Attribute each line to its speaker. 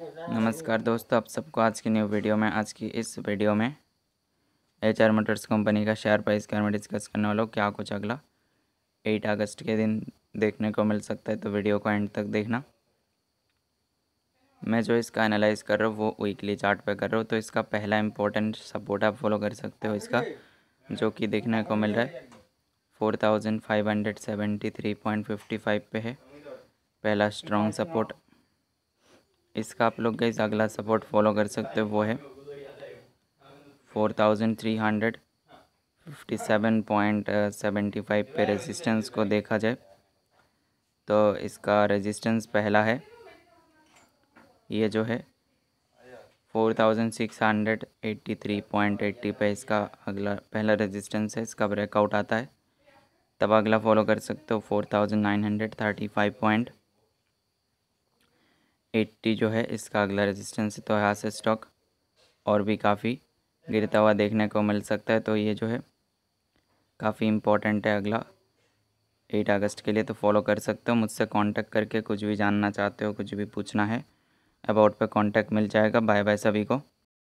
Speaker 1: नमस्कार दोस्तों आप सबको आज की न्यू वीडियो में आज की इस वीडियो में एच आर मोटर्स कंपनी का शेयर प्राइस के बारे में डिस्कस करने वाला हूँ क्या कुछ अगला एट अगस्त के दिन देखने को मिल सकता है तो वीडियो को एंड तक देखना मैं जो इसका एनालाइज कर रहा हूँ वो वीकली चार्ट पे कर रहा हूँ तो इसका पहला इंपॉर्टेंट सपोर्ट आप फॉलो कर सकते हो इसका जो कि देखने को मिल रहा है four thousand five hundred seventy three point fifty five पे है पहला स्ट्रॉन्ग सपोर्ट इसका आप लोग गई अगला सपोर्ट फॉलो कर सकते हो वो है four thousand three hundred fifty seven point seventy five पे रेजिस्टेंस को देखा जाए तो इसका रेजिस्टेंस पहला है ये जो है four thousand six hundred eighty three point eighty पे इसका अगला पहला रेजिस्टेंस है इसका ब्रेकआउट आता है तब अगला फॉलो कर सकते हो four thousand nine hundred thirty five point eighty जो है इसका अगला रेजिस्टेंस तो यहाँ से स्टॉक और भी काफ़ी गिरता हुआ देखने को मिल सकता है तो ये जो है काफ़ी इम्पोर्टेंट है अगला एट अगस्त के लिए तो फॉलो कर सकते हो मुझसे कांटेक्ट करके कुछ भी जानना चाहते हो कुछ भी पूछना है अबाउट पे कांटेक्ट मिल जाएगा बाय बाय सभी को